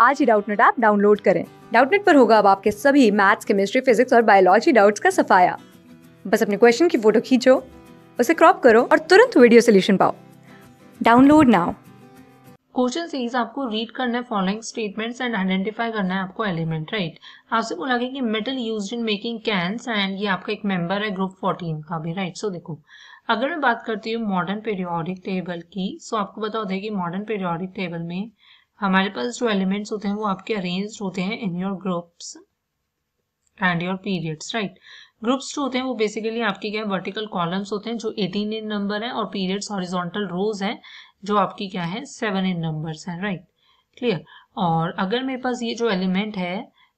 आज ही Doubtnut app download करें डाउटनेट पर होगा अब आपके सभी मैथ्स केमिस्ट्री फिजिक्स और बायोलॉजी डाउट्स का सफाया बस अपने क्वेश्चन की फोटो खींचो उसे क्रॉप करो और तुरंत वीडियो सोल्यूशन पाओ डाउनलोड नाउ क्वेश्चन सीरीज आपको रीड करना है फॉलोइंग स्टेटमेंट्स एंड आइडेंटिफाई करना है आपको एलिमेंट राइट आपसे बोला गया कि metal use in making cans and ये आपका एक मेंबर है ग्रुप 14 का भी राइट सो देखो अगर मैं बात करती हूँ मॉडर्न पीरियोडिक टेबल की सो आपको बता दें कि मॉडर्न पीरियोडिक टेबल में हमारे पास जो एलिमेंट्स होते हैं वो आपके अरेंज होते हैं in your groups and your periods right groups जो होते हैं वो बेसिकली आपके क्या है वर्टिकल कॉलम्स होते हैं जो 18 इन नंबर है और पीरियड्स हॉरिजॉन्टल रोज हैं जो आपकी क्या है सेवन इन नंबर्स हैं राइट क्लियर और अगर मेरे पास ये जो एलिमेंट है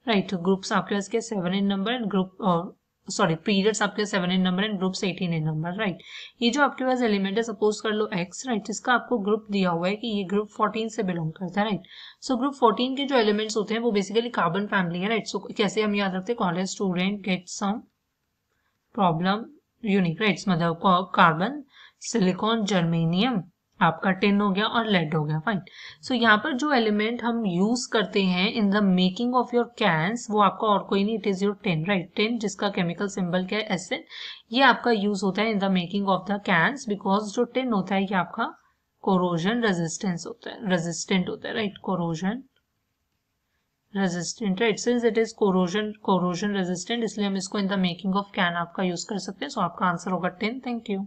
राइट right, ग्रुप्स आपके पास क्या seven in number and group और सॉरी पीरियड्स आपके seven in number and groups eighteen in number right ये जो आपके पास एलिमेंट है सपोज कर लो एक्स राइट right? इसका आपको ग्रुप दिया हुआ है कि ये ग्रुप फोर्टीन से बिलोंग करता है राइट सो ग्रुप फोर्टीन के जो एलिमेंट्स होते हैं वो बेसिकली कार्बन फैमिली है राइट right? सो so, कैसे हम याद रखते हैं college student get some problem unique right मतलब कार्बन सिलिकॉन जर्मेनियम आपका टेन हो गया और लेड हो गया फाइन सो so, यहाँ पर जो एलिमेंट हम यूज करते हैं in the making of your cans वो आपका और कोई नहीं it is your tin right tin जिसका केमिकल सिंबल क्या है एस ये आपका यूज होता है in the making of the cans because जो टेन होता है ये आपका कोरोजन रेजिस्टेंस होता है रेजिस्टेंट होता है right corrosion resistant right since it is corrosion corrosion resistant इसलिए हम इसको in the making of can आपका यूज कर सकते हैं सो so, आपका आंसर होगा टेन थैंक यू